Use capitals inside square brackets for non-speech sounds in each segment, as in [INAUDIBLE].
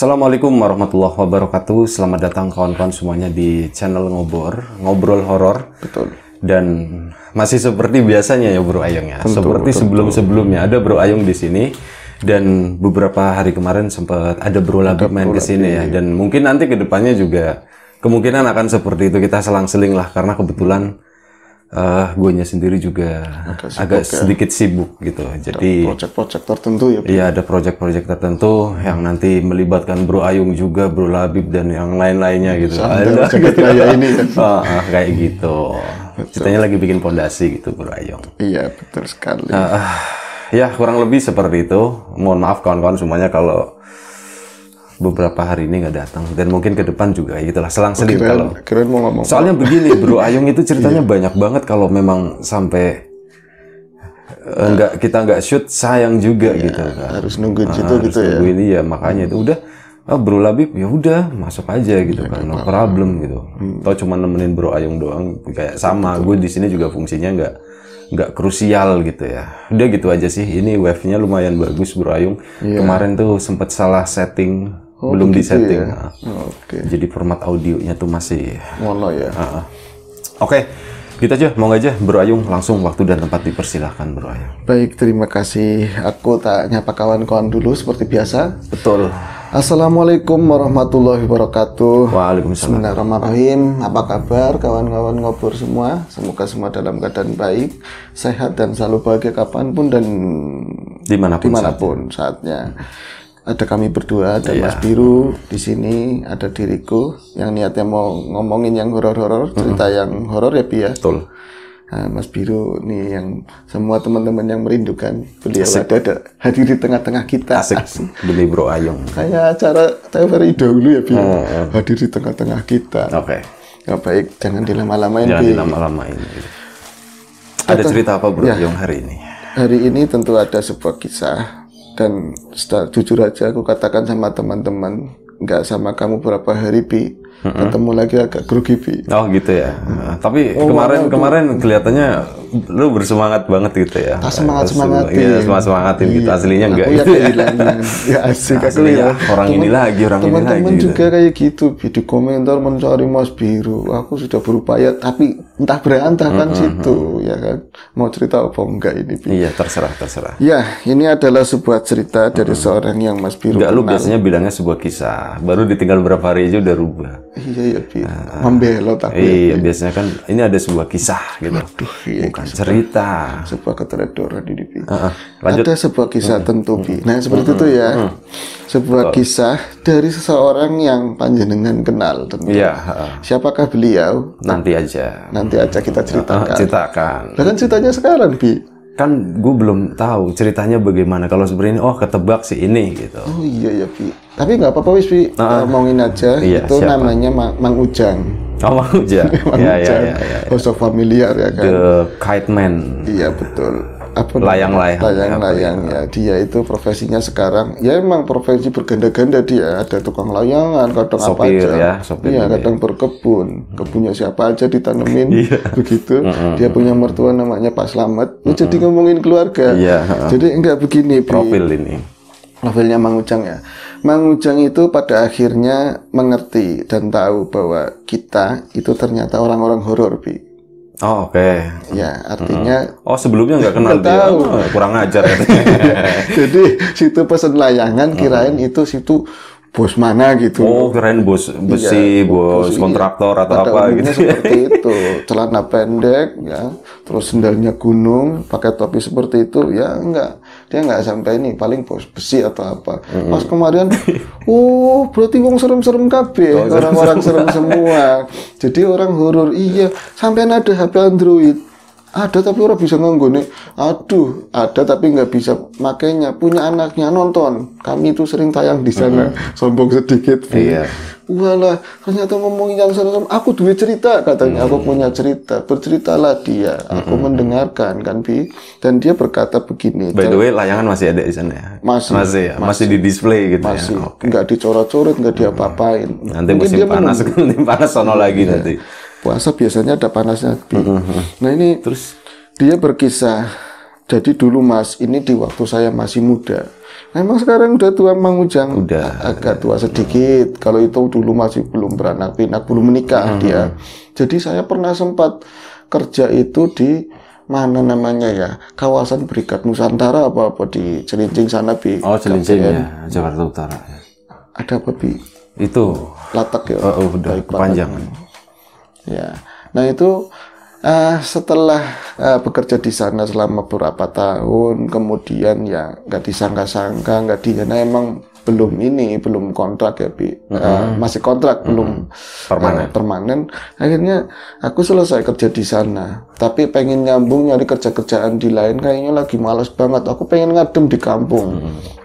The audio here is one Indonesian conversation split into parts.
Assalamualaikum warahmatullahi wabarakatuh. Selamat datang kawan-kawan semuanya di channel Ngobor, ngobrol horor. Betul. Dan masih seperti biasanya ya Bro Ayung ya. Tentu, seperti sebelum-sebelumnya ada Bro Ayung di sini dan beberapa hari kemarin sempat ada Bro Labib main ke sini ya dan mungkin nanti kedepannya juga kemungkinan akan seperti itu kita selang-seling lah karena kebetulan uh, guanya sendiri juga agak, sibuk, agak ya. sedikit sibuk gitu. Jadi project-project tertentu ya. Iya, ada proyek-proyek tertentu yang nanti melibatkan Bro Ayung juga, Bro Labib dan yang lain-lainnya gitu. Ada gitu. kayak ini kan. uh, [LAUGHS] uh, kayak gitu. Betul. Ceritanya lagi bikin pondasi gitu Bro Ayung. Iya, betul sekali. Uh, uh, ya, kurang lebih seperti itu. Mohon maaf kawan-kawan semuanya kalau beberapa hari ini nggak datang dan mungkin ke depan juga ya, gitulah selang seling oh, kalau keren mau ngomong soalnya begini bro [LAUGHS] Ayung itu ceritanya iya. banyak banget kalau memang sampai eh, nggak kita nggak shoot sayang juga ya, gitu kan harus nunggu nah, gitu harus gitu ya. ini ya makanya itu udah oh, bro Labib ya udah masuk aja iya, gitu ya, kan no problem gitu hmm. tau cuma nemenin bro Ayung doang kayak sama gue di sini juga fungsinya nggak nggak krusial gitu ya udah gitu aja sih ini wave-nya lumayan bagus bro Ayung yeah. kemarin tuh sempat salah setting Oh, belum gitu disetting. Ya? Oh, ah. okay. Jadi format audionya tuh masih mono ya. Uh, Oke. Okay. Kita gitu aja, mau aja Bro Ayung langsung waktu dan tempat dipersilahkan Bro Ayung. Baik, terima kasih. Aku tak nyapa kawan-kawan dulu seperti biasa. Betul. Assalamualaikum warahmatullahi wabarakatuh. Waalaikumsalam. Bismillahirrahmanirrahim. Apa kabar kawan-kawan ngobrol semua? Semoga semua dalam keadaan baik, sehat dan selalu bahagia kapanpun dan dimanapun, dimanapun saatnya. saatnya ada kami berdua, ada yeah. Mas iya. Biru di sini, ada diriku yang niatnya mau ngomongin yang horor-horor, cerita mm yang horor ya pia. ya. Betul. Nah, Mas Biru nih yang semua teman-teman yang merindukan beliau Asik. ada, ada hadir di tengah-tengah kita. Asik. Asik. Beli Bro Ayung. Kayak acara Teweri dahulu ya pia, Mm -hmm. Hadir di tengah-tengah kita. Oke. Okay. Ya baik, jangan dilama-lamain. Jangan dilama-lamain. Ada cerita apa Bro ya. Ayung hari ini? Hari ini tentu ada sebuah kisah dan setelah, jujur aja aku katakan sama teman-teman nggak sama kamu berapa hari bi -huh. ketemu lagi agak grogi bi. Oh gitu ya. Uh, tapi oh, kemarin itu, kemarin kelihatannya lu bersemangat banget gitu ya. Ah, semangat semangat Iya semangat semangat gitu. iya. gitu aslinya enggak ya gitu [LAUGHS] ya. ya asik aslinya ya. orang temen, ini lagi orang temen -teman ini lagi. teman gitu. juga gitu. kayak gitu di komentar mencari mas biru. Aku sudah berupaya tapi entah berantakan uh-huh. situ ya kan. Mau cerita apa enggak ini bi. Iya terserah terserah. Iya ini adalah sebuah cerita dari uh seorang yang mas biru. Enggak lu biasanya bilangnya sebuah kisah. Baru ditinggal berapa hari aja udah rubah. Iya, iya, Pi. Nah, Membelot aku. Ya, iya, iya, biasanya kan ini ada sebuah kisah gitu. Aduh, iya, Bukan sebuah, cerita. Sebuah keteredoran di Pi. Uh, uh, Ada sebuah kisah hmm. tentu, bi. Hmm. Nah, seperti hmm. itu ya. Hmm. Sebuah Betul. kisah dari seseorang yang panjenengan kenal tentu. Iya. Uh. Siapakah beliau? Nanti aja. Nanti aja kita hmm. ceritakan. Uh, ceritakan. Bahkan ceritanya sekarang, bi? kan gue belum tahu ceritanya bagaimana kalau sebenarnya oh ketebak sih ini gitu oh iya ya Pi tapi nggak apa-apa wis Pi uh, ngomongin aja iya, itu siapa? namanya Mang, Mang Ujang oh Mang Ujang [LAUGHS] Mang ya, Ujang ya, ya, ya, ya. sosok familiar ya kan The Kite Man iya betul apa layang-layang layang-layang ya dia itu profesinya sekarang ya emang profesi berganda-ganda dia ada tukang layangan kadang apa aja ya, sopir ya, kadang ya. berkebun hmm. kebunnya siapa aja ditanemin [LAUGHS] iya. begitu dia punya mertua namanya Pak Slamet ya, jadi ngomongin keluarga iya, jadi enggak begini profil Bi. ini profilnya Mang Ujang ya Mang Ujang itu pada akhirnya mengerti dan tahu bahwa kita itu ternyata orang-orang horor bi Oh oke. Okay. Ya artinya. Oh sebelumnya nggak kenal dia. Tahu. Oh, kurang ajar. Ya. [LAUGHS] Jadi situ pesen layangan kirain hmm. itu situ bos mana gitu. Oh keren bos iya, besi, iya, bos, bos iya. kontraktor atau Pada apa gitu. Seperti [LAUGHS] itu, celana pendek ya, terus sendalnya gunung, pakai topi seperti itu ya enggak. Dia enggak sampai ini paling bos besi atau apa. Mm-hmm. Pas kemarin, oh berarti wong serem-serem kabe, oh, orang-orang serem, serem semua. [LAUGHS] Jadi orang horor iya, sampai ada HP Android ada tapi orang bisa nih aduh ada tapi nggak bisa makanya punya anaknya nonton kami itu sering tayang di sana mm-hmm. sombong sedikit iya walah ternyata ngomongin yang serem aku duit cerita katanya hmm aku punya cerita berceritalah dia aku hmm mendengarkan kan bi dan dia berkata begini by the way layangan masih ada di sana ya masih masih ya? masih, masih di display gitu ya? masih. ya okay. nggak dicoret-coret nggak diapa-apain nanti Mungkin musim panas nanti [LAUGHS] panas sono lagi yeah. nanti puasa biasanya ada panasnya. Mm-hmm. Nah ini terus dia berkisah. Jadi dulu Mas, ini di waktu saya masih muda. Nah, emang sekarang udah tua Mang Ujang? Udah. Agak tua sedikit. Hmm. Kalau itu dulu masih belum beranak pinak, belum menikah hmm. dia. Jadi saya pernah sempat kerja itu di mana namanya ya kawasan Berikat Nusantara apa apa di Celincing sana bi oh Celincing ya Jakarta Utara ya. ada apa bi itu latak ya oh, oh udah panjang ya nah itu uh, setelah uh, bekerja di sana selama beberapa tahun kemudian ya nggak disangka-sangka nggak di nah emang belum ini belum kontrak ya bi mm-hmm. uh, masih kontrak mm-hmm. belum permanen. Uh, permanen akhirnya aku selesai kerja di sana tapi pengen nyambung nyari kerja kerjaan di lain kayaknya lagi malas banget aku pengen ngadem di kampung mm-hmm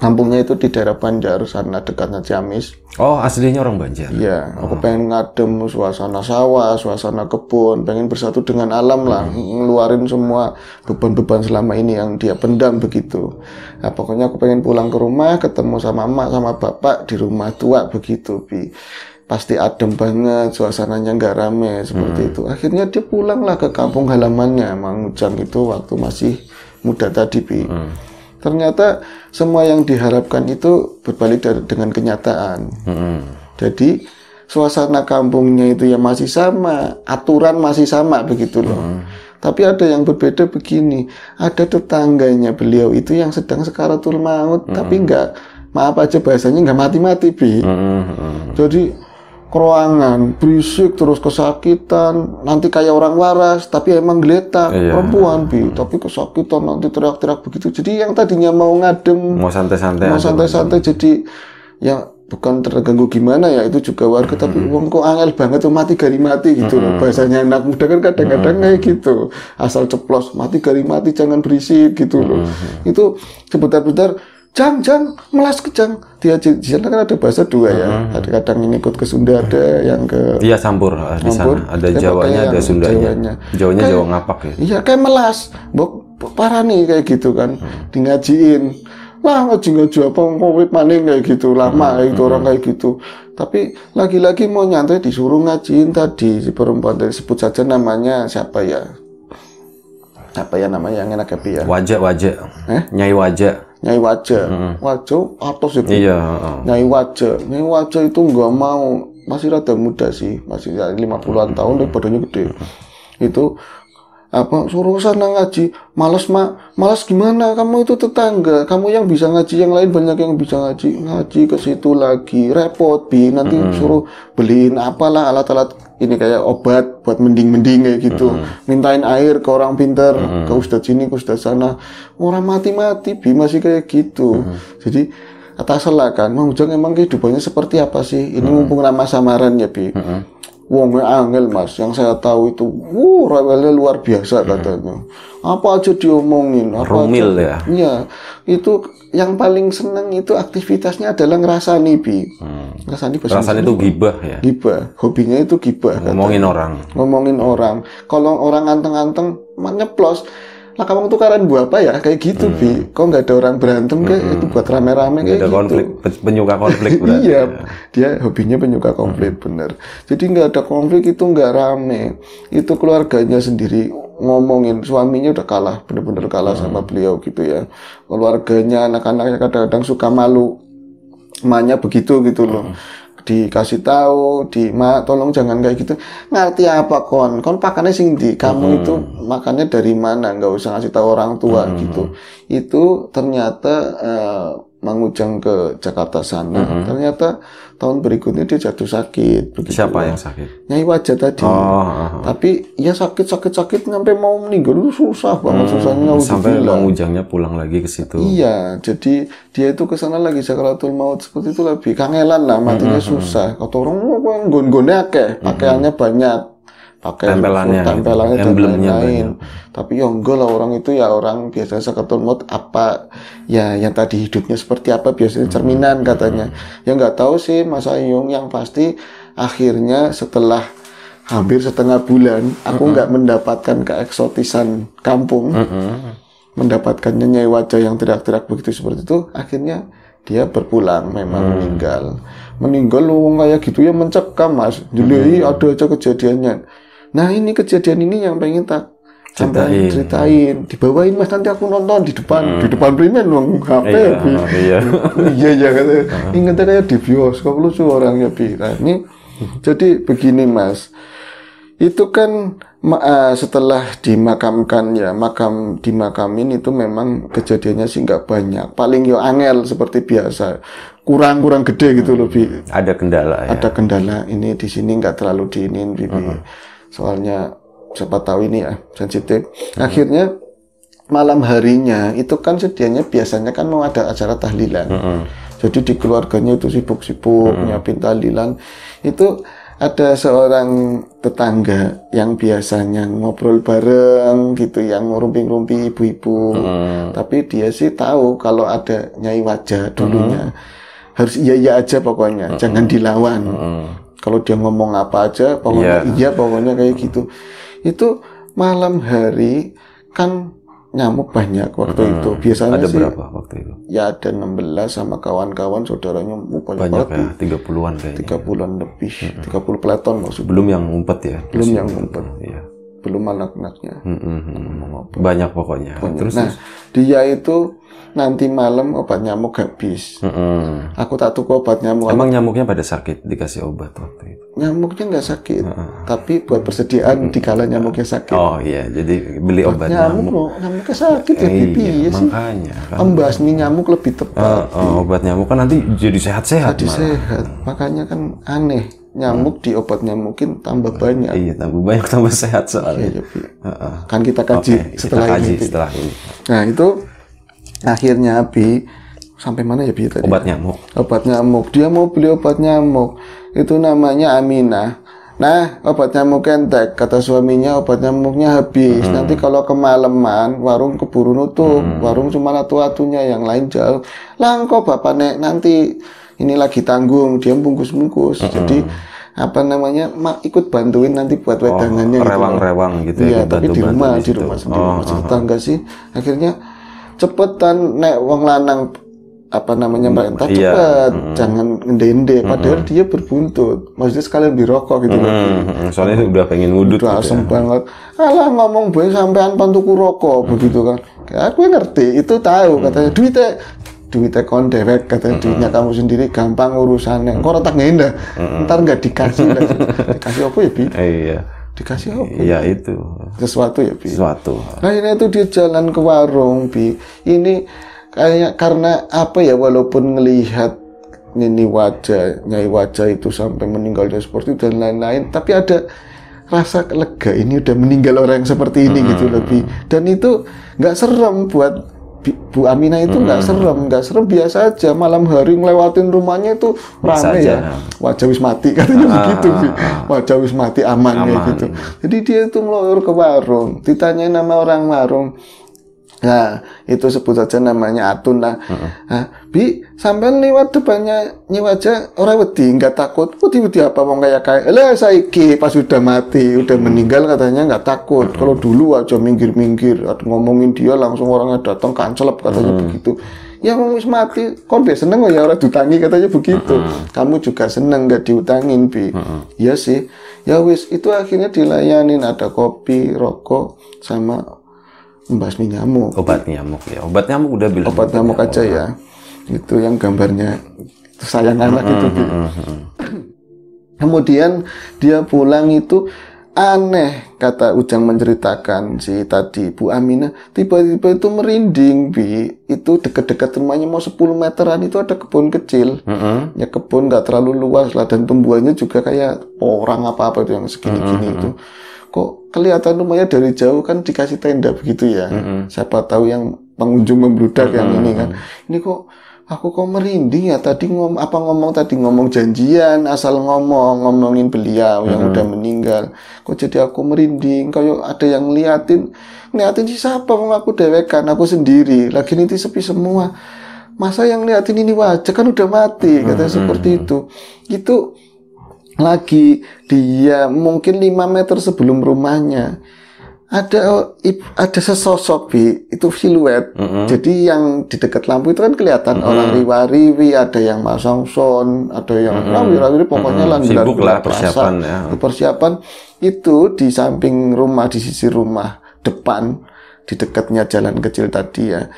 kampungnya itu di daerah Banjar sana dekatnya Ciamis. Oh, aslinya orang Banjar. Iya, oh. aku pengen ngadem suasana sawah, suasana kebun, pengen bersatu dengan alam lah, hmm. ngeluarin semua beban-beban selama ini yang dia pendam begitu. Nah, pokoknya aku pengen pulang ke rumah, ketemu sama emak sama bapak di rumah tua begitu, Bi. Pasti adem banget, suasananya nggak rame seperti hmm. itu. Akhirnya dia pulanglah ke kampung halamannya, Mang Ujang itu waktu masih muda tadi, Bi. Hmm ternyata semua yang diharapkan itu berbalik dari, dengan kenyataan. Hmm. Jadi suasana kampungnya itu ya masih sama, aturan masih sama begitu loh. Hmm. Tapi ada yang berbeda begini, ada tetangganya beliau itu yang sedang sekaratul maut, hmm. tapi enggak maaf aja bahasanya enggak mati-mati bi. Hmm. Jadi Keruangan, berisik terus kesakitan, nanti kayak orang waras tapi emang geletak iya. perempuan bi, tapi kesakitan nanti teriak-teriak begitu. Jadi yang tadinya mau ngadem, mau santai-santai, mau santai-santai jadi ya bukan terganggu gimana ya itu juga warga hmm. tapi uang kok angel banget tuh oh, mati gari mati gitu hmm. loh bahasanya anak muda kan kadang-kadang hmm. kayak gitu asal ceplos mati gari mati jangan berisik gitu hmm. loh itu sebentar-bentar jang jang melas kejang. dia di, sana kan ada bahasa dua ya hmm. kadang ini ikut ke Sunda ada mm-hmm. yang ke iya campur eh, di sana ada Jawanya ada Sundanya Jawanya Jawa Jawa ngapak ya iya kayak melas bok parah nih kayak gitu kan hmm. di ngajiin lah ngaji ngaji apa mau maning kayak gitu lama hmm. itu orang mm-hmm. kayak gitu tapi lagi-lagi mau nyantai disuruh ngajiin tadi si perempuan tadi sebut saja namanya siapa ya apa ya namanya yang enak happy ya wajah wajah eh? nyai wajah Nyai wajah, Hmm. atau atos itu. Iya, Nyai wajah, Nyai wajah itu nggak mau masih rada muda sih, masih ya, 50-an mm-hmm. tahun tapi badannya gede. Mm-hmm. Itu apa suruh sana ngaji malas mak malas gimana kamu itu tetangga kamu yang bisa ngaji yang lain banyak yang bisa ngaji ngaji ke situ lagi repot bi nanti -hmm. suruh beliin apalah alat-alat ini kayak obat buat mending-mending kayak gitu. Mm -hmm. Mintain air ke orang pinter, mm -hmm. ke ustadz sini, ke ustadz sana. Orang mati-mati bi masih kayak gitu. Mm -hmm. Jadi atas selakan, kan, Mang Ujang emang kehidupannya seperti apa sih? Ini mm -hmm. mumpung nama samaran ya bi. Mm -hmm Wong angel mas, yang saya tahu itu, wuh rewelnya luar biasa hmm. katanya. Apa aja diomongin, apa Rumil aja. ya. Iya, itu yang paling seneng itu aktivitasnya adalah ngerasa bi. Hmm. Ngerasani bahasa Ngerasani itu gibah ya. Gibah, hobinya itu gibah. Ngomongin katanya. orang. Ngomongin orang. Kalau orang anteng-anteng, nyeplos. -anteng, lah kamu tukaran buat apa ya kayak gitu hmm. bi kok nggak ada orang berantem kayak hmm. itu buat rame-rame kayak ada gitu konflik penyuka konflik [LAUGHS] iya ya. dia hobinya penyuka konflik hmm. bener jadi nggak ada konflik itu nggak rame itu keluarganya sendiri ngomongin suaminya udah kalah bener-bener kalah hmm. sama beliau gitu ya keluarganya anak-anaknya kadang-kadang suka malu emaknya begitu gitu loh hmm dikasih tahu di ma tolong jangan kayak gitu ngerti apa kon kon pakannya sing di kamu hmm. itu makannya dari mana nggak usah ngasih tahu orang tua hmm. gitu itu ternyata uh, Mangujang ke Jakarta sana, mm-hmm. ternyata tahun berikutnya dia jatuh sakit. Begitu. Siapa yang sakit? Nyai wajah tadi. Oh, oh, oh. Tapi ya sakit sakit sakit sampai mau meninggal susah banget hmm, susahnya Sampai Mangujangnya pulang lagi ke situ. Iya, jadi dia itu ke sana lagi sakaratul maut seperti itu lebih kangelan lah matinya mm-hmm. susah. Kata orang gon-gonnya akeh, mm-hmm. pakaiannya mm-hmm. banyak pakai tempelannya, gitu, tempelannya gitu. dan lain-lain. Tapi ya enggak lah orang itu ya orang biasanya seketul mood apa ya yang tadi hidupnya seperti apa biasanya hmm. cerminan katanya. Hmm. Ya nggak tahu sih Mas Ayung yang pasti akhirnya setelah hampir setengah bulan aku nggak hmm. mendapatkan keeksotisan kampung. Hmm. Mendapatkannya nyai wajah yang tidak tidak begitu seperti itu akhirnya dia berpulang memang hmm. meninggal meninggal lu kayak gitu ya mencekam mas jadi hmm. ada aja kejadiannya nah ini kejadian ini yang pengen tak ceritain, ceritain, dibawain mas nanti aku nonton di depan, hmm. di depan primen dong HP, iya, bi. iya, iya, iya kata, uh -huh. ingetnya kayak di bioskop lucu orangnya bi. Nah, ini hmm. jadi begini mas, itu kan uh, setelah dimakamkan ya makam dimakamin itu memang kejadiannya sih nggak banyak, paling yo angel seperti biasa, kurang kurang gede gitu hmm. lebih. Ada kendala. Ya? Ada kendala ini di sini nggak terlalu diinin bibi. Uh -huh hmm soalnya siapa tahu ini ya sensitif hmm. akhirnya malam harinya itu kan sedianya biasanya kan mau ada acara tahlilan hmm. jadi di keluarganya itu sibuk-sibuk hmm. nyiapin tahlilan itu ada seorang tetangga yang biasanya ngobrol bareng gitu yang ngurumpi-ngurumpi ibu-ibu hmm. tapi dia sih tahu kalau ada nyai wajah dulunya hmm. harus iya iya aja pokoknya hmm. jangan dilawan hmm kalau dia ngomong apa aja pokoknya yeah. iya pokoknya kayak gitu itu malam hari kan nyamuk banyak waktu hmm. itu biasanya ada sih, berapa waktu itu ya ada 16 sama kawan-kawan saudaranya banyak, banyak ya, 30-an kayaknya 30-an lebih hmm. 30 peleton maksudnya belum yang ngumpet ya belum yang ngumpet hmm, iya belum anak-anaknya hmm, hmm, hmm. banyak pokoknya banyak. terus nah terus. dia itu nanti malam obat nyamuk habis. Mm -hmm. Aku tak tuku obat nyamuk. Emang nyamuknya pada sakit dikasih obat waktu itu? Nyamuknya nggak sakit, mm -hmm. tapi buat persediaan mm -hmm. dikala nyamuknya sakit. Oh iya, jadi beli obat, obat nyamuk. Nyamuk, nyamuknya sakit ya, iya, pipi, ya sih. Makanya. Kan. nih nyamuk lebih tepat. Uh, oh, obat nyamuk kan nanti jadi sehat-sehat. Jadi malah. sehat, makanya kan aneh nyamuk hmm. di obat mungkin tambah banyak. Iya, tambah banyak tambah sehat soalnya. Iya, iya. Uh -uh. Kan kita kaji okay, setelah kita kaji ini. Setelah ini. Nah, itu akhirnya Bi sampai mana ya Bi tadi? Obat nyamuk. Obat nyamuk. Dia mau beli obat nyamuk. Itu namanya Aminah. Nah, obat nyamuk entek kata suaminya obat nyamuknya habis. Hmm. Nanti kalau kemalaman, warung keburu nutup. Hmm. Warung cuma satu atunya yang lain jauh. Langko bapak nek, nanti ini lagi tanggung, dia bungkus-bungkus. Hmm. Jadi, apa namanya, mak ikut bantuin nanti buat oh, wedangannya. Oh, rewang-rewang gitu, rewang gitu ya. Iya, tapi di rumah, di, di rumah sendiri, oh, masih uh-huh. tetangga sih. Akhirnya, cepetan naik uang lanang apa namanya mbak entar iya. cepet mm -hmm. jangan ngende padahal mm -hmm. dia berbuntut maksudnya sekalian di rokok gitu mm -hmm. soalnya udah pengen wudut udah gitu ya. asem ya. banget alah ngomong gue sampean pantuku rokok mm -hmm. begitu kan ya, aku ngerti itu tahu mm -hmm. katanya duitnya duitnya kon dewek katanya mm -hmm. duitnya kamu sendiri gampang urusannya mm -hmm. kok retak ngenda mm -hmm. ntar nggak dikasih [LAUGHS] dikasih apa ya bi iya dikasih apa? Iya itu. Sesuatu ya, Bi. Sesuatu. Nah, ini itu dia jalan ke warung, Bi. Ini kayak karena apa ya walaupun melihat ini wajah, nyai wajah itu sampai meninggalnya seperti itu dan lain-lain, tapi ada rasa lega ini udah meninggal orang yang seperti ini hmm. gitu lebih dan itu nggak serem buat Bu Amina itu nggak mm -hmm. serem, nggak serem biasa aja. Malam hari ngelewatin rumahnya itu rame ya. Wajah wis mati katanya ah, begitu, ah, Bi. Ah, ah. Wajah wis mati aman, aman Ya, gitu. Jadi dia itu melor ke warung, ditanyain nama orang warung, Nah, itu sebut saja namanya Atun lah. Uh-uh. Nah, bi sampean lewat depannya nyewa aja orang wedi nggak takut. Wedi wedi apa mau kayak kayak lah saiki pas sudah mati, udah hmm. meninggal katanya nggak takut. Uh-huh. Kalau dulu aja minggir-minggir ngomongin dia langsung orangnya datang kancelep katanya uh-huh. begitu. Ya mau mati, kok biasa seneng ya orang diutangi katanya begitu. Uh-huh. Kamu juga seneng nggak diutangin bi. Uh-huh. Ya sih. Ya wis itu akhirnya dilayanin ada kopi, rokok sama membasmi nyamuk. Obat nyamuk ya. Obat nyamuk udah bilang. Obat gitu nyamuk, nyamuk aja ya. Itu yang gambarnya sayang anak -hmm. itu. Kemudian dia pulang itu Aneh, kata Ujang menceritakan si tadi Bu Aminah, tiba-tiba itu merinding, Bi. Itu dekat-dekat rumahnya mau 10 meteran itu ada kebun kecil. Mm -hmm. Ya kebun nggak terlalu luas lah dan tumbuhannya juga kayak orang apa-apa itu yang segini-gini mm -hmm. itu. Kok kelihatan rumahnya dari jauh kan dikasih tenda begitu ya. Mm -hmm. Siapa tahu yang pengunjung membludak mm -hmm. yang ini kan. Ini kok aku kok merinding ya tadi ngom apa ngomong tadi ngomong janjian asal ngomong ngomongin beliau yang hmm. udah meninggal kok jadi aku merinding kayak ada yang ngeliatin ngeliatin siapa mau aku dewekan aku sendiri lagi nanti sepi semua masa yang ngeliatin ini wajah kan udah mati katanya hmm. seperti itu itu lagi dia mungkin 5 meter sebelum rumahnya ada oh, ada sesosok bi itu siluet. Mm -hmm. Jadi yang di dekat lampu itu kan kelihatan mm -hmm. orang riwa-riwi, ada yang masang son, ada yang mm -hmm. pokoknya mm -hmm. Sibuk lah persiapan ya. Persiapan itu di samping rumah di sisi rumah depan di dekatnya jalan kecil tadi ya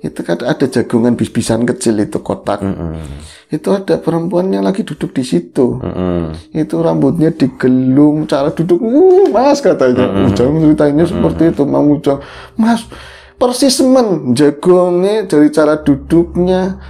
itu kan ada jagungan bis-bisan kecil itu kotak. Mm -hmm. Itu ada perempuan yang lagi duduk di situ. Mm -hmm. Itu rambutnya digelung, cara duduk, uh, mas katanya. Mm -hmm. Ujang ceritanya mm -hmm. seperti itu, Mang Ujang. Mas, persis men, jagungnya dari cara duduknya,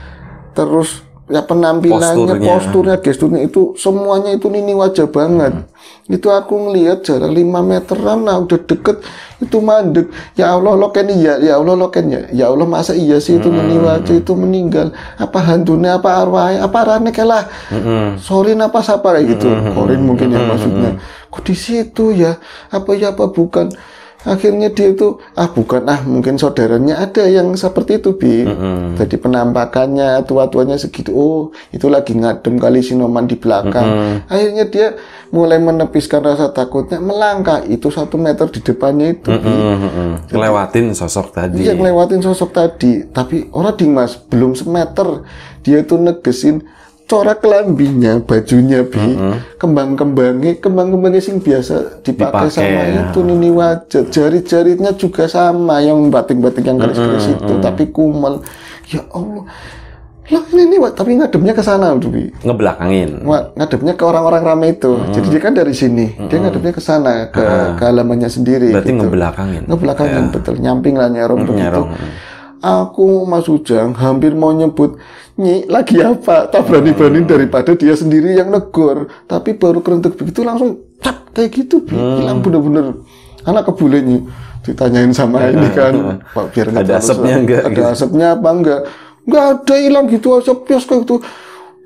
terus ya penampilannya, posturnya, posturnya gesturnya itu semuanya itu nini wajah banget. Hmm. Itu aku ngelihat jarak 5 meteran lah udah deket itu mandek. Ya Allah lo kan ya, ya Allah lo kan ya. Ya Allah masa iya sih itu hmm. nini wajah itu meninggal. Apa hantunya apa arwahnya apa rane lah. Hmm. Sorin apa siapa kayak gitu. Hmm. Korin mungkin ya hmm. maksudnya. Kok di situ ya? Apa ya apa bukan? akhirnya dia itu ah bukan ah mungkin saudaranya ada yang seperti itu bi mm-hmm. jadi penampakannya tua tuanya segitu oh itu lagi ngadem kali sinoman di belakang mm-hmm. akhirnya dia mulai menepiskan rasa takutnya melangkah itu satu meter di depannya itu mm-hmm. bi ngelewatin sosok tadi iya ngelewatin sosok tadi tapi orang di mas belum semeter dia itu negesin corak kelambinya, bajunya bi, mm -hmm. kembang-kembangnya, kembang-kembangnya sing biasa dipakai, dipakai sama ya. itu nini wajah, jari-jarinya juga sama yang batik-batik yang keris-keris mm -hmm. itu, mm -hmm. tapi kumal. Ya Allah, lah ini wak, tapi ngadepnya ke sana tuh bi. Ngebelakangin. Wah, ngadepnya ke orang-orang ramai itu. Mm -hmm. Jadi dia kan dari sini, mm -hmm. dia ngadepnya ke sana, ke, uh -huh. ke halamannya sendiri. Berarti gitu. ngebelakangin. Ngebelakangin yeah. betul, nyamping lah nyerong mm -hmm. begitu. Aku Mas Ujang hampir mau nyebut Nyi lagi apa Tak berani-berani daripada dia sendiri yang negor Tapi baru kerentuk begitu langsung Cap kayak gitu hmm. Hilang bener-bener Anak kebule Nyi Ditanyain sama [LAUGHS] ini kan Pak biar Ada asapnya enggak Ada gitu. asapnya apa enggak Enggak ada hilang gitu asap pios kayak gitu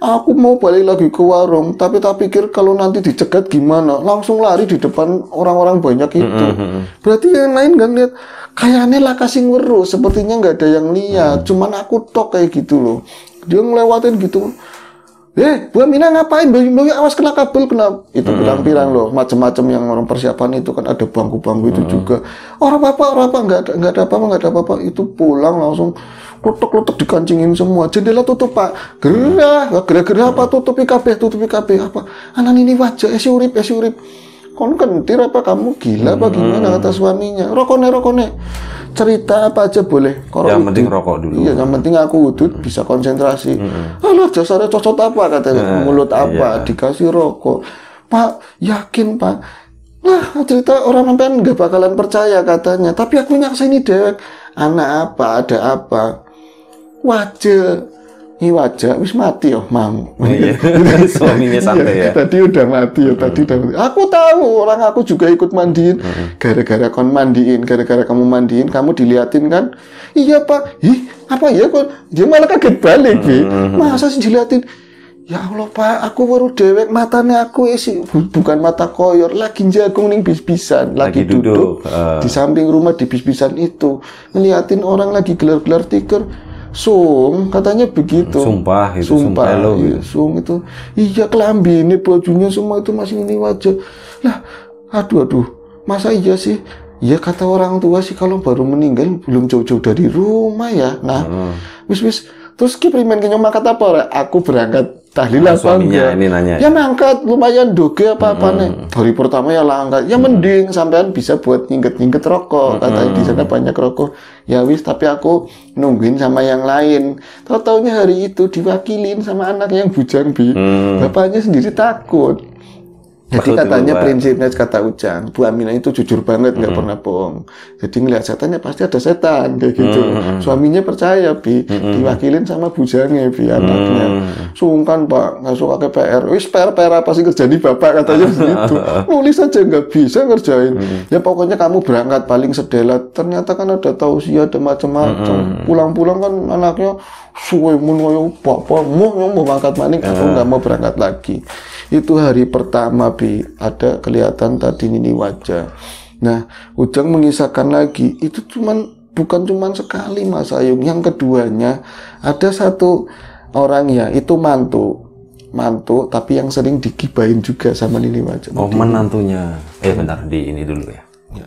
Aku mau balik lagi ke warung, tapi tak pikir kalau nanti dicegat gimana, langsung lari di depan orang-orang banyak itu. Mm-hmm, mm-hmm. Berarti yang lain kan lihat, kayaknya lah kasih ngeru, sepertinya nggak ada yang lihat, mm-hmm. cuman aku tok kayak gitu loh. Dia ngelewatin gitu, eh Bu Mina ngapain, Bu awas kena kabel, kena itu mm-hmm. bilang-bilang loh, macam-macam yang orang persiapan itu kan ada bangku-bangku itu juga. Orang apa, apa? orang apa nggak ada nggak ada apa-apa, nggak ada apa-apa, itu pulang langsung lutuk-lutuk dikancingin semua jendela tutup pak gerah gerah-gerah apa tutupi kafe tutupi kafe apa anak ini wajah esi eh, urip esi eh, urip kon kentir apa kamu gila apa hmm. gimana kata suaminya rokone rokone cerita apa aja boleh Koro yang penting rokok dulu iya yang penting aku udut bisa konsentrasi hmm alah dasarnya cocot apa katanya nah, mulut apa iya. dikasih rokok pak yakin pak Nah cerita orang sampean nggak bakalan percaya katanya tapi aku nyaksa ini dewek anak apa ada apa wajah ini wajah wis mati yo ya, mang oh, iya. [LAUGHS] suaminya santai iya, ya tadi udah mati yo ya, tadi hmm. udah mati. aku tahu orang aku juga ikut mandiin hmm. gara-gara kon mandiin gara-gara kamu mandiin kamu diliatin kan iya pak ih apa ya kok dia malah kaget balik bi hmm. masa sih diliatin ya Allah pak aku baru dewek matanya aku isi eh, bukan mata koyor lagi jagung nih bis-bisan lagi, lagi duduk, duduk uh. di samping rumah di bis-bisan itu ngeliatin orang lagi gelar-gelar tikar Sung katanya begitu. Sumpah itu sumpah, sumpah lo. Iya, sung itu iya kelambi ini bajunya semua itu masih ini wajah. Lah, aduh aduh. Masa iya sih? iya kata orang tua sih kalau baru meninggal belum jauh-jauh dari rumah ya. Nah, hmm. wis wis terus kiprimen kenyang kata apa? Aku berangkat tahlil bangga, nah, enggak ini nanya. ya mangkat lumayan doge apa apa mm -hmm. nih hari pertama ya langkat ya mm -hmm. mending sampean bisa buat nyingket nyingket rokok mm -hmm. katanya di sana banyak rokok ya wis tapi aku nungguin sama yang lain tau taunya hari itu diwakilin sama anak yang bujang bi mm -hmm. bapaknya sendiri takut jadi katanya prinsipnya kata Ujang, Bu Aminah itu jujur banget nggak mm -hmm. pernah bohong. Jadi ngelihat setannya pasti ada setan kayak gitu. Mm -hmm. Suaminya percaya bi mm -hmm. diwakilin sama bujangnya bi anaknya. Mm -hmm. Sungkan Pak nggak suka ke PR. Wis PR PR apa sih kerja di bapak katanya begitu. [LAUGHS] Nulis aja nggak bisa ngerjain. Mm -hmm. Ya pokoknya kamu berangkat paling sedelat. Ternyata kan ada tausia, ada macam-macam. Mm -hmm. Pulang-pulang kan anaknya suwe mun bapak mau mau berangkat maning aku nggak mau berangkat lagi itu hari pertama bi ada kelihatan tadi ini wajah nah Ujang mengisahkan lagi itu cuman bukan cuman sekali Mas Ayung yang keduanya ada satu orang ya itu mantu mantu tapi yang sering digibain juga sama ini Wajah. Oh, menantunya. Eh bentar di ini dulu ya. ya.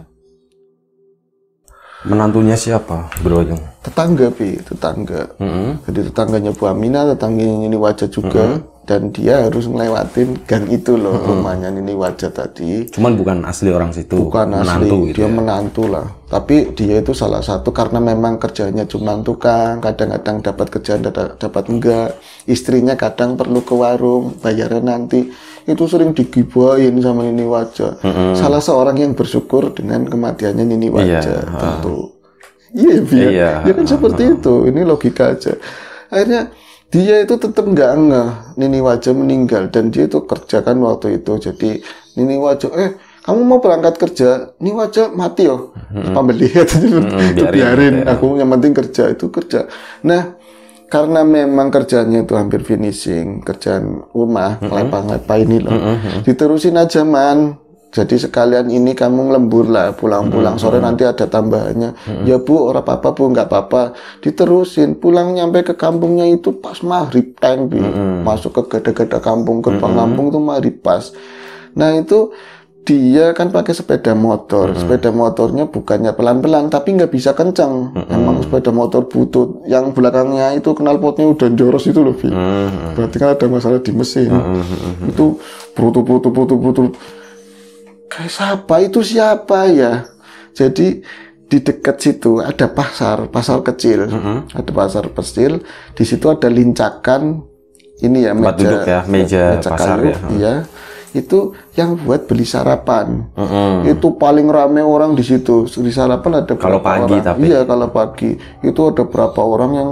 Menantunya siapa, Bro Ujang? Tetangga, Pi, tetangga. Mm -hmm. Jadi tetangganya Bu Amina, tetangganya ini Wajah juga. Mm -hmm dan dia harus ngelewatin gang itu loh hmm. rumahnya ini wajah tadi. Cuman bukan asli orang situ. Bukan menantu asli, gitu dia ya? menantu lah. Tapi dia itu salah satu karena memang kerjanya cuma tukang, kadang-kadang dapat kerjaan dapat enggak. Istrinya kadang perlu ke warung, bayarnya nanti. Itu sering digibahin sama ini wajah. Hmm. Salah seorang yang bersyukur dengan kematiannya ini wajah iya. tentu. Iya, biar. Iya. Dia ya kan seperti itu. Ini logika aja. Akhirnya dia itu tetap nggak ngeh Nini Wajo meninggal dan dia itu kerjakan waktu itu jadi Nini Wajo eh kamu mau berangkat kerja Nini Wajo mati yo hmm. pembeli itu biarin, Ya. aku yang penting kerja itu kerja nah karena memang kerjanya itu hampir finishing kerjaan rumah mm -hmm. lepa-lepa ini loh mm -hmm. diterusin aja man jadi sekalian ini kamu lembur lah pulang-pulang hmm, sore hmm, hmm. nanti ada tambahannya ya bu orang apa-apa bu nggak apa-apa diterusin pulang nyampe ke kampungnya itu pas maghrib time bi masuk ke gada-gada kampung ke kampung itu maghrib pas nah itu dia kan pakai sepeda motor sepeda motornya bukannya pelan-pelan tapi nggak bisa kencang emang sepeda motor butut yang belakangnya itu kenal potnya udah joros itu loh bi berarti kan ada masalah di mesin itu butut butut butut butut kayak siapa itu siapa ya jadi di dekat situ ada pasar pasar kecil uh mm-hmm. -huh. ada pasar kecil di situ ada lincakan ini ya meja duduk ya meja, meja pasar kayu, ya. ya itu yang buat beli sarapan uh mm-hmm. -huh. itu paling ramai orang di situ di sarapan ada kalau pagi orang. tapi iya kalau pagi itu ada berapa orang yang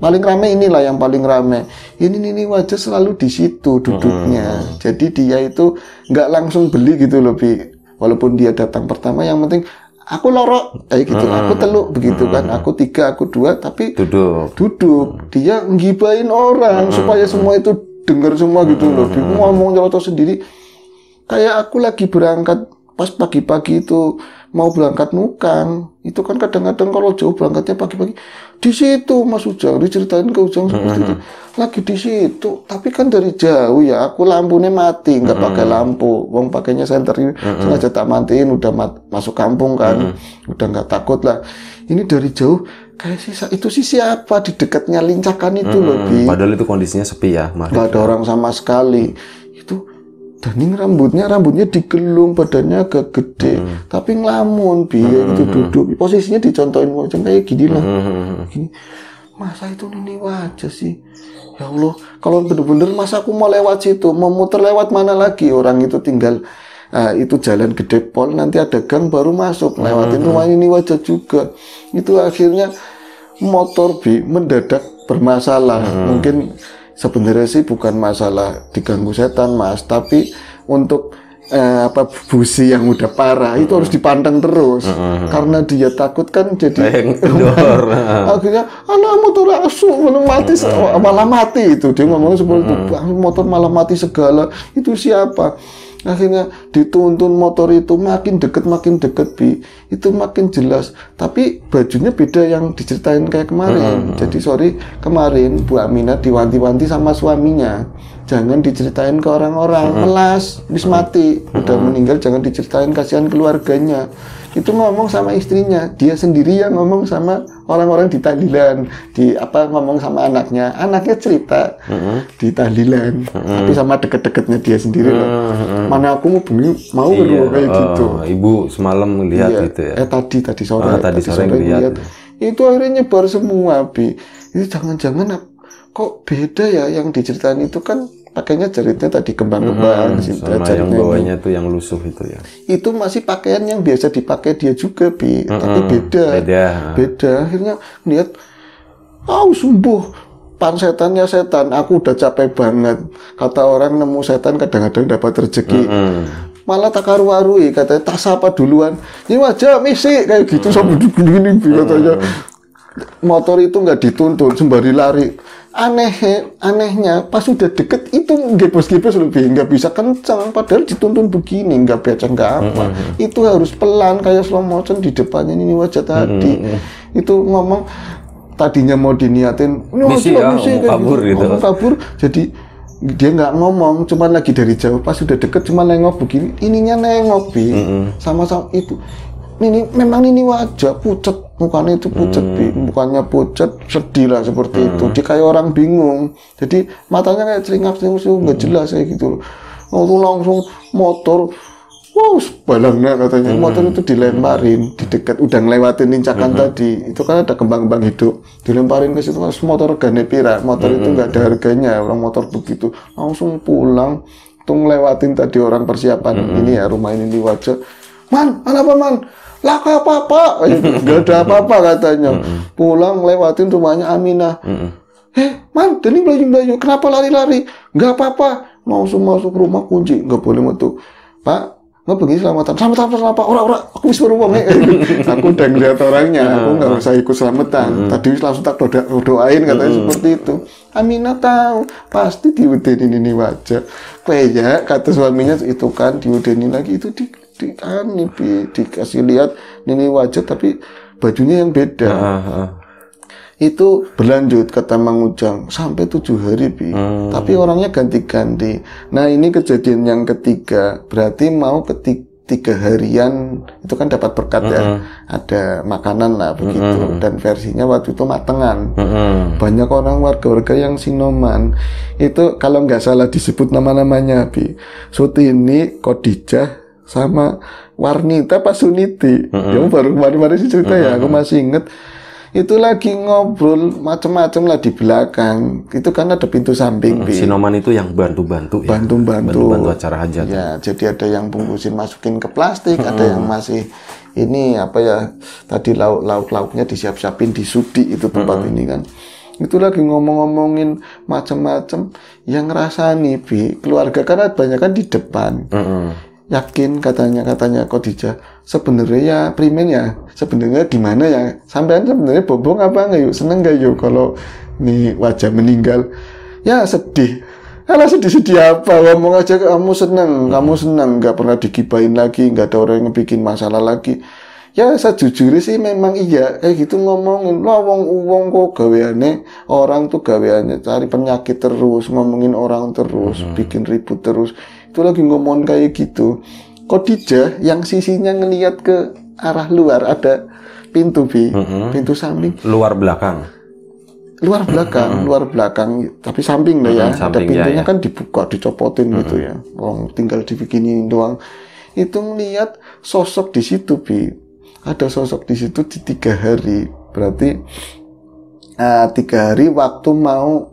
paling rame inilah yang paling rame ini ini wajah selalu di situ duduknya hmm. jadi dia itu nggak langsung beli gitu lebih. walaupun dia datang pertama yang penting aku lorok kayak gitu hmm. aku teluk begitu hmm. kan mm-hmm. aku tiga aku dua tapi duduk duduk dia ngibain orang hmm. supaya semua itu dengar semua gitu loh mm-hmm. bi ngomong celotok sendiri kayak aku lagi berangkat pas pagi-pagi itu mau berangkat nukang itu kan kadang-kadang kalau jauh berangkatnya pagi-pagi di situ Mas Ujang diceritain ke Ujang seperti itu lagi di situ tapi kan dari jauh ya aku lampunya mati nggak pakai lampu wong pakainya senter ini sengaja tak matiin udah mat masuk kampung kan udah nggak takut lah ini dari jauh kayak sisa itu sih siapa di dekatnya lincakan itu mm loh padahal itu kondisinya sepi ya nggak ada orang sama sekali dan rambutnya rambutnya digelung badannya agak gede hmm. tapi ngelamun biar gitu hmm. gitu duduk posisinya dicontohin macam kayak gini lah hmm. masa itu ini wajah sih ya Allah kalau bener-bener masa aku mau lewat situ mau muter lewat mana lagi orang itu tinggal uh, itu jalan gede pol nanti ada gang baru masuk lewatin hmm. rumah ini wajah juga itu akhirnya motor bi mendadak bermasalah hmm. mungkin sebenarnya sih bukan masalah diganggu setan mas tapi untuk eh, apa busi yang udah parah itu harus dipandang terus karena dia takut kan jadi [LAUGHS] akhirnya anak motor asu mati malah mati itu dia ngomong seperti itu motor malah mati segala itu siapa akhirnya dituntun motor itu makin deket makin deket bi itu makin jelas tapi bajunya beda yang diceritain kayak kemarin -hmm. jadi sorry kemarin Bu Aminah diwanti-wanti sama suaminya jangan diceritain ke orang-orang melas -orang. -hmm. bis mati udah meninggal jangan diceritain kasihan keluarganya itu ngomong sama istrinya dia sendiri yang ngomong sama orang-orang di tahlilan di apa ngomong sama anaknya anaknya cerita mm -hmm. di tahlilan mm -hmm. tapi sama deket-deketnya dia sendiri loh mm mana aku mau bumi mau iya. Loh, kayak oh, gitu ibu semalam melihat iya. gitu ya eh tadi tadi sore oh, tadi, tadi sore, sore itu akhirnya nyebar semua bi itu jangan-jangan kok beda ya yang diceritain itu kan pakainya jaritnya tadi kembang-kembang -hmm. sama yang bawahnya itu tuh yang lusuh itu ya itu masih pakaian yang biasa dipakai dia juga bi -hmm. tapi beda beda beda akhirnya lihat oh sumbuh pan setannya setan aku udah capek banget kata orang nemu setan kadang-kadang dapat rezeki -hmm. malah tak karuarui katanya tak sapa duluan ini wajah misi kayak gitu mm -hmm. sampai gini-gini katanya -hmm. motor itu nggak dituntun sembari lari aneh anehnya pas sudah deket itu gepos-gepos lebih nggak bisa kencang padahal dituntun begini nggak baca nggak apa mm -hmm. itu harus pelan kayak slow motion di depannya ini wajah tadi mm -hmm. itu ngomong tadinya mau diniatin misi ya, misi, gitu. kabur gitu, gitu. kabur jadi dia nggak ngomong cuma lagi dari jauh pas sudah deket cuma nengok begini ininya nengok bi mm -hmm. sama-sama itu ini memang ini wajah pucet mukanya itu pucat hmm. Bi. bukannya pucat sedih lah seperti hmm. itu dia kayak orang bingung jadi matanya kayak celingak celingak sih nggak hmm. jelas kayak gitu waktu langsung motor wow sebalangnya katanya hmm. motor itu dilemparin di dekat udah ngelewatin lincakan hmm. tadi itu kan ada kembang-kembang hidup dilemparin ke situ mas kan motor gane pira motor hmm. itu nggak ada harganya orang motor begitu langsung pulang tuh ngelewatin tadi orang persiapan hmm. ini ya rumah ini di wajah man apa man lah kayak apa-apa nggak ada apa-apa katanya pulang lewatin rumahnya Aminah eh man ini belajar kenapa lari-lari Gak apa-apa langsung masuk rumah kunci nggak boleh masuk pak nggak pergi selamatan selamatan apa orang orang aku bisa berubah eh. [LAUGHS] aku udah ngeliat orangnya aku nggak usah ikut selamatan tadi langsung tak doa doain katanya seperti itu Aminah tahu pasti diudenin ini wajah kayak ya, kata suaminya itu kan diudenin lagi itu di di kan nipi, dikasih lihat ini wajah tapi bajunya yang beda. Uh, uh. Itu berlanjut kata Mang Ujang sampai tujuh hari bi. Hmm. Tapi orangnya ganti-ganti. Nah ini kejadian yang ketiga berarti mau ketiga tiga harian itu kan dapat berkat uh-huh. ya hmm. ada makanan lah begitu uh-huh. dan versinya waktu itu matengan uh-huh. banyak orang warga-warga yang sinoman itu kalau nggak salah disebut nama-namanya bi Sutini Kodijah sama Warnita Pasuniti. Mm -hmm. yang baru kemarin-kemarin sih cerita mm -hmm. ya, aku masih inget itu lagi ngobrol macam-macam lah di belakang itu kan ada pintu samping hmm, sinoman itu yang bantu-bantu ya bantu-bantu bantu acara hajat ya jadi ada yang bungkusin masukin ke plastik hmm. ada yang masih ini apa ya tadi lauk lauk lauknya disiap-siapin di sudi itu tempat hmm. ini kan itu lagi ngomong-ngomongin macam-macam yang ngerasa nih bi keluarga karena banyak kan di depan hmm yakin katanya katanya Kodija sebenarnya ya primen ya sebenarnya gimana ya sampean sebenarnya bobong apa nggak yuk seneng nggak yuk kalau nih wajah meninggal ya sedih Alah sedih-sedih apa ngomong aja kamu seneng hmm. kamu seneng nggak pernah dikibain lagi nggak ada orang yang bikin masalah lagi ya sejujurnya sih memang iya kayak gitu ngomongin lo wong uang kok gaweane orang tuh gaweane cari penyakit terus ngomongin orang terus hmm. bikin ribut terus itu lagi ngomong kayak gitu Kodijah yang sisinya ngelihat ke arah luar ada pintu bi mm-hmm. pintu samping luar belakang luar belakang mm-hmm. luar belakang tapi samping lah ya mm-hmm, samping, ada ya, pintunya ya, ya. kan dibuka dicopotin mm-hmm. gitu ya Wong oh, tinggal dibikinin doang itu ngelihat sosok di situ bi ada sosok di situ di tiga hari berarti uh, tiga hari waktu mau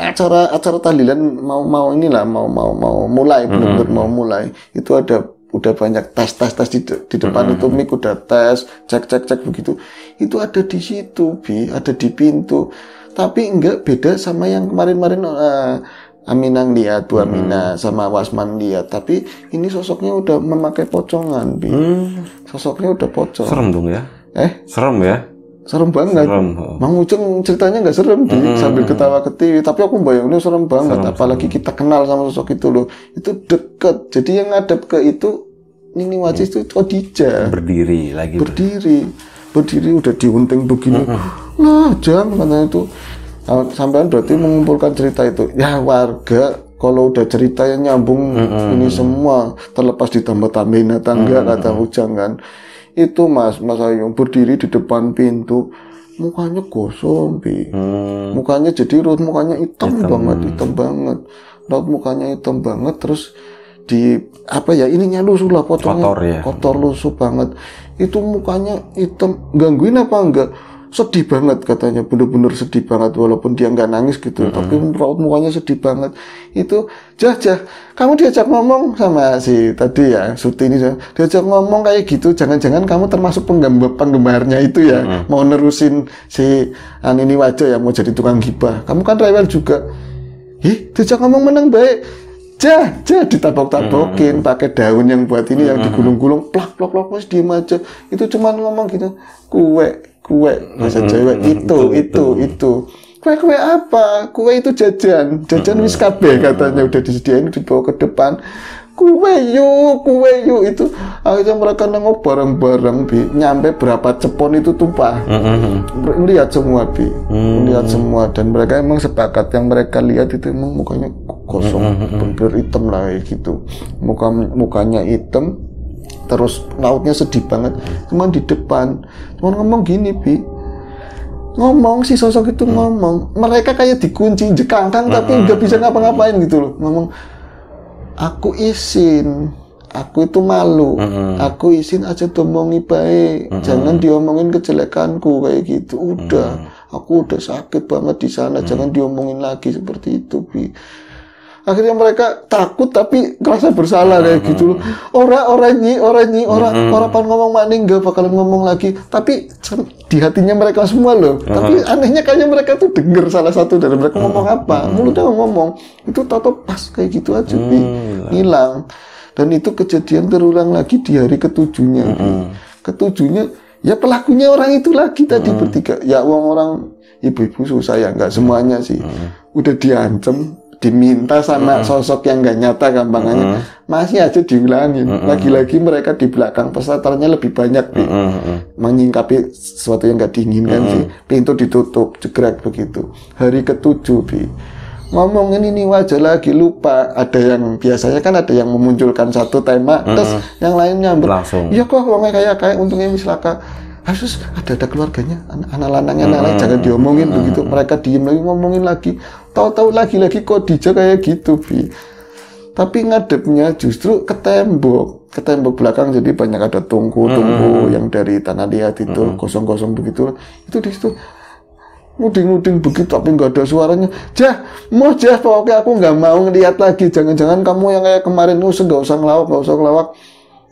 acara acara tahlilan mau mau inilah mau mau mau mulai mm-hmm. benar mau mulai itu ada udah banyak tes tes tes di, di depan mm-hmm. itu mik udah tes cek cek cek begitu itu ada di situ bi ada di pintu tapi enggak beda sama yang kemarin-kemarin uh, Aminang dia Bu Amina hmm. sama Wasman dia tapi ini sosoknya udah memakai pocongan bi hmm. sosoknya udah pocong serem dong ya eh serem ya serem banget. Serem. Mang Uceng ceritanya nggak serem mm -hmm. sambil ketawa ketiwi, tapi aku bayangnya serem banget. Serem, Apalagi serem. kita kenal sama sosok itu loh, itu deket. Jadi yang ngadep ke itu Nini Wacis mm. itu Odija. Berdiri lagi. Berdiri, berdiri udah diunting begini. Mm -hmm. Nah, jangan katanya itu. Nah, Sampai berarti mm. mengumpulkan cerita itu. Ya warga kalau udah cerita yang nyambung mm -hmm. ini semua terlepas ditambah tambahin tangga mm -hmm. kata Ujang kan itu mas mas Ayu berdiri di depan pintu mukanya gosong bi hmm. mukanya jadi root mukanya hitam, hitam banget hitam banget laut mukanya hitam banget terus di apa ya ininya lusuh lah kotornya kotor, ya. kotor lusuh banget itu mukanya hitam gangguin apa enggak sedih banget katanya bener-bener sedih banget walaupun dia nggak nangis gitu mm -hmm. tapi raut mukanya sedih banget itu jah jah kamu diajak ngomong sama si tadi ya Suti ini diajak ngomong kayak gitu jangan-jangan kamu termasuk penggemar penggemarnya itu ya mm -hmm. mau nerusin si Anini wajah yang mau jadi tukang gibah kamu kan rewel juga ih diajak ngomong menang baik jah jah ditabok-tabokin hmm. pakai daun yang buat ini hmm. yang digulung-gulung plak plak plak terus diem aja itu cuman ngomong gitu kue kue bahasa Jawa itu itu itu, itu. kue-kue apa kue itu jajan jajan wis kabeh katanya udah disediain dibawa ke depan kue yuk kue yuk itu akhirnya mereka nengok bareng-bareng bi nyampe berapa cepon itu tumpah melihat semua bi melihat mm. semua dan mereka emang sepakat yang mereka lihat itu emang mukanya kosong bener hitam lah gitu muka mukanya hitam terus lautnya sedih banget cuman di depan cuman ngomong gini bi ngomong si sosok itu hmm. ngomong mereka kayak dikunci jekangkang hmm. tapi hmm, nggak bisa hmm. ngapa-ngapain gitu loh ngomong aku isin, aku itu malu hmm. hmm. aku isin aja domongi baik hmm. jangan diomongin kejelekanku kayak gitu udah hmm. aku udah sakit banget di sana hmm. jangan diomongin lagi seperti itu bi akhirnya mereka takut tapi merasa bersalah kayak gitu loh. Orang orang nyi, orang nyi, orang orang pan ngomong mak gak bakal ngomong lagi. Tapi di hatinya mereka semua loh. Tapi anehnya kayaknya mereka tuh denger salah satu dari mereka ngomong apa, mulutnya ngomong itu tato pas kayak gitu aja hmm, nih hilang. Dan itu kejadian terulang lagi di hari ketujuhnya. Ketujuhnya ya pelakunya orang itu lagi tadi bertiga. Ya uang orang ibu-ibu susah ya nggak semuanya sih. Udah diancam diminta sama -hmm. sosok yang nggak nyata gampangannya -hmm. masih aja diulangin Mm Lagi-lagi mereka di belakang pesertanya lebih banyak mm -hmm. menyingkapi sesuatu yang nggak diinginkan mm -hmm. sih. Pintu ditutup, jegrek begitu. Hari ketujuh, Bi ngomongin ini wajah lagi lupa ada yang biasanya kan ada yang memunculkan satu tema -hmm. terus yang lainnya nyambung Langsung. ya kok loh kayak kayak untungnya misalkan kasus ah, ada ada keluarganya anak, anak nanya anak lain hmm. jangan diomongin hmm. begitu mereka diem lagi ngomongin lagi tahu-tahu lagi-lagi kok dija kayak gitu bi tapi ngadepnya justru ke tembok ke tembok belakang jadi banyak ada tungku-tungku hmm. yang dari tanah liat itu kosong-kosong begitu itu di situ nguding-nguding begitu tapi nggak ada suaranya jah mau jah pokoknya aku nggak mau ngeliat lagi jangan-jangan kamu yang kayak kemarin usah oh, nggak usah ngelawak nggak usah ngelawak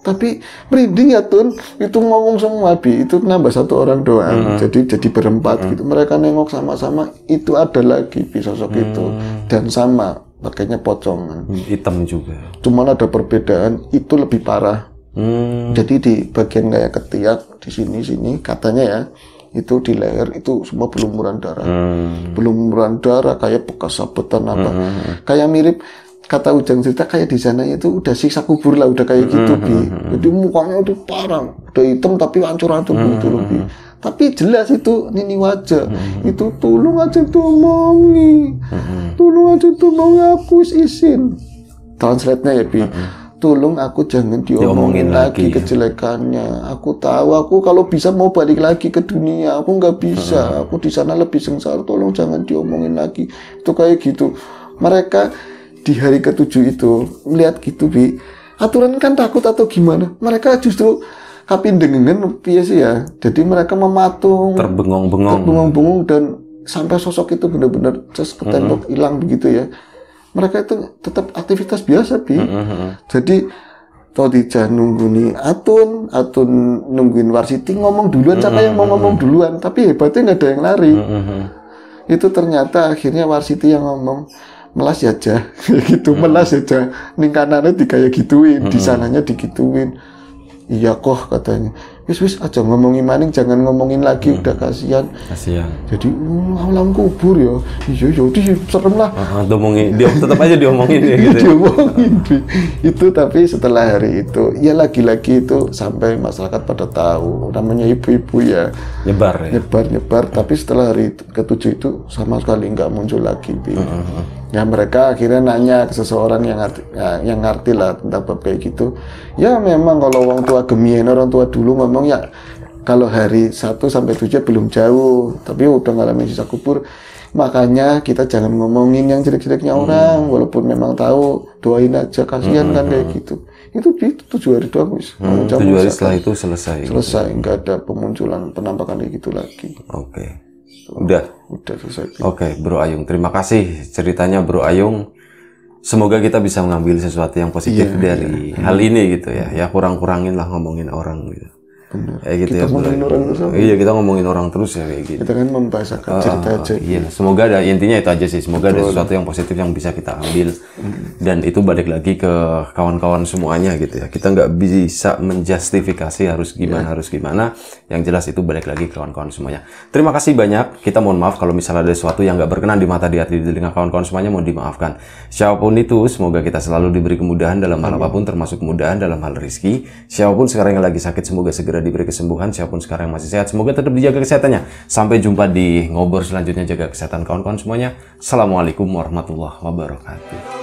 tapi merinding ya tun itu ngomong sama Abi itu nambah satu orang doang hmm. jadi jadi berempat hmm. gitu mereka nengok sama-sama itu ada lagi sosok hmm. itu dan sama pakainya pocongan hmm, hitam juga cuman ada perbedaan itu lebih parah hmm. jadi di bagian kayak ketiak di sini sini katanya ya itu di leher itu semua belum darah hmm. belum darah kayak bekas sabetan apa hmm. kayak mirip kata Ujang cerita kayak di sana itu udah siksa kubur lah udah kayak gitu mm-hmm. bi jadi mukanya itu parah udah hitam tapi hancur-hancur mm -hmm. gitu bi mm-hmm. tapi jelas itu nini wajah mm-hmm. itu tolong aja tuh tolong aja tuh aku isin translate-nya ya bi tolong aku jangan diomongin, diomongin lagi, lagi kejelekannya aku tahu aku kalau bisa mau balik lagi ke dunia aku nggak bisa aku di sana lebih sengsara tolong jangan diomongin lagi itu kayak gitu mereka di hari ketujuh itu melihat gitu bi aturan kan takut atau gimana mereka justru tapi dengengan ya ya jadi mereka mematung terbengong-bengong terbengong-bengong dan sampai sosok itu benar-benar just ke tembok mm-hmm. hilang mm -hmm. begitu ya mereka itu tetap aktivitas biasa bi mm -hmm. jadi nunggu nih Atun, Atun nungguin Warsiti ngomong duluan, siapa yang mau mm-hmm, ngomong duluan? Tapi hebatnya nggak ada yang lari. Itu ternyata akhirnya Warsiti yang ngomong melas aja ya, [LAUGHS] gitu hmm. melas aja ya, ning kanane digaya gituin hmm. di sananya digituin iya kok katanya wis wis aja ngomongin maning jangan ngomongin lagi hmm. udah kasihan kasihan jadi um, hmm, alam kubur ya iya iya di serem lah uh, ngomongin dia tetap aja diomongin [LAUGHS] ya iya, gitu ya. diomongin itu tapi setelah hari itu ya lagi-lagi itu sampai masyarakat pada tahu namanya ibu-ibu ya nyebar ya nyebar nyebar tapi setelah hari ketujuh itu sama sekali nggak muncul lagi uh, uh, uh ya mereka akhirnya nanya ke seseorang yang ngerti, ya, yang ngerti lah tentang bab kayak gitu ya memang kalau orang tua gemien orang tua dulu memang ya kalau hari 1 sampai 7 belum jauh tapi udah ngalamin sisa kubur makanya kita jangan ngomongin yang jelek-jeleknya hmm. orang walaupun memang tahu doain aja kasihan hmm. kan hmm, kayak hmm. gitu itu di tujuh hari doang mis hmm, tujuh hari setelah itu selesai selesai gitu. ada pemunculan penampakan kayak gitu lagi oke okay. Udah. Udah selesai. Oke, okay, Bro Ayung. Terima kasih ceritanya Bro Ayung. Semoga kita bisa mengambil sesuatu yang positif yeah, dari yeah. hal ini gitu ya. Ya kurang-kurangin lah ngomongin orang gitu. Benar. gitu kita ya, ngomongin orang terus. Iya, kita ngomongin orang terus ya kayak gitu. Kita kan membahasakan uh, cerita ah, aja. Iya, semoga ada intinya itu aja sih. Semoga Betul. ada sesuatu yang positif yang bisa kita ambil. Hmm. Dan itu balik lagi ke kawan-kawan semuanya gitu ya. Kita nggak bisa menjustifikasi harus gimana yeah. harus gimana. Yang jelas itu balik lagi ke kawan-kawan semuanya. Terima kasih banyak. Kita mohon maaf kalau misalnya ada sesuatu yang nggak berkenan di mata, di hati, di telinga kawan-kawan semuanya mau dimaafkan. Siapapun itu, semoga kita selalu diberi kemudahan dalam hal apapun, termasuk kemudahan dalam hal rizki. Siapapun sekarang yang lagi sakit, semoga segera sudah diberi kesembuhan, siapapun sekarang yang masih sehat, semoga tetap dijaga kesehatannya. Sampai jumpa di ngobrol selanjutnya, jaga kesehatan kawan-kawan semuanya. Assalamualaikum warahmatullahi wabarakatuh.